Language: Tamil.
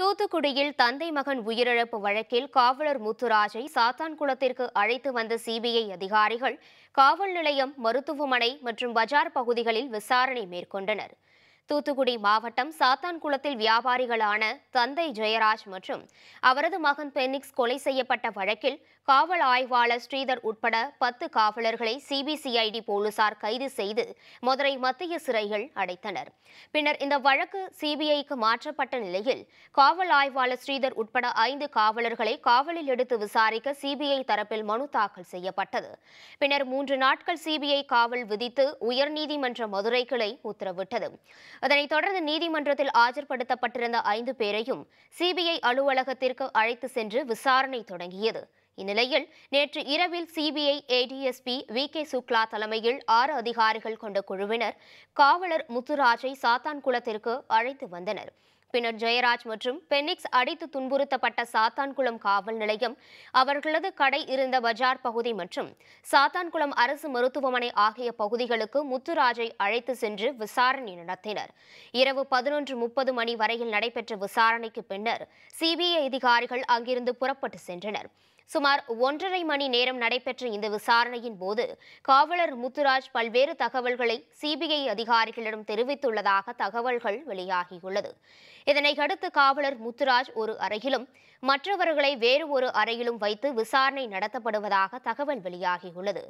தூத்துக்குடியில் தந்தை மகன் உயிரிழப்பு வழக்கில் காவலர் முத்துராஜை சாத்தான்குளத்திற்கு அழைத்து வந்த சிபிஐ அதிகாரிகள் காவல் நிலையம் மருத்துவமனை மற்றும் பஜார் பகுதிகளில் விசாரணை மேற்கொண்டனர் தூத்துக்குடி மாவட்டம் சாத்தான்குளத்தில் வியாபாரிகளான தந்தை ஜெயராஜ் மற்றும் அவரது மகன் பெனிக்ஸ் கொலை செய்யப்பட்ட வழக்கில் காவல் ஆய்வாளர் ஸ்ரீதர் உட்பட பத்து காவலர்களை சிபிசிஐடி போலீசார் கைது செய்து மதுரை மத்திய சிறைகள் அடைத்தனர் பின்னர் இந்த வழக்கு சிபிஐக்கு மாற்றப்பட்ட நிலையில் காவல் ஆய்வாளர் ஸ்ரீதர் உட்பட ஐந்து காவலர்களை காவலில் எடுத்து விசாரிக்க சிபிஐ தரப்பில் மனு தாக்கல் செய்யப்பட்டது பின்னர் மூன்று நாட்கள் சிபிஐ காவல் விதித்து உயர்நீதிமன்ற மதுரை கிளை உத்தரவிட்டது அதனைத் தொடர்ந்து நீதிமன்றத்தில் ஆஜர்படுத்தப்பட்டிருந்த ஐந்து பேரையும் சிபிஐ அலுவலகத்திற்கு அழைத்து சென்று விசாரணை தொடங்கியது இந்நிலையில் நேற்று இரவில் CBI ADSP V K Shukla தலைமையில் ஆறு அதிகாரிகள் கொண்ட குழுவினர் காவலர் முத்துராஜை சாத்தான்குளத்திற்கு அழைத்து வந்தனர் உறுப்பினர் ஜெயராஜ் மற்றும் பெனிக்ஸ் அடித்து துன்புறுத்தப்பட்ட சாத்தான்குளம் காவல் நிலையம் அவர்களது கடை இருந்த பஜார் பகுதி மற்றும் சாத்தான்குளம் அரசு மருத்துவமனை ஆகிய பகுதிகளுக்கு முத்துராஜை அழைத்து சென்று விசாரணை நடத்தினர் இரவு பதினொன்று முப்பது மணி வரையில் நடைபெற்ற விசாரணைக்கு பின்னர் சிபிஐ அதிகாரிகள் அங்கிருந்து புறப்பட்டு சென்றனர் சுமார் ஒன்றரை மணி நேரம் நடைபெற்ற இந்த விசாரணையின் போது காவலர் முத்துராஜ் பல்வேறு தகவல்களை சிபிஐ அதிகாரிகளிடம் தெரிவித்துள்ளதாக தகவல்கள் வெளியாகியுள்ளது இதனை அடுத்து காவலர் முத்துராஜ் ஒரு அறையிலும் மற்றவர்களை வேறு ஒரு அறையிலும் வைத்து விசாரணை நடத்தப்படுவதாக தகவல் வெளியாகியுள்ளது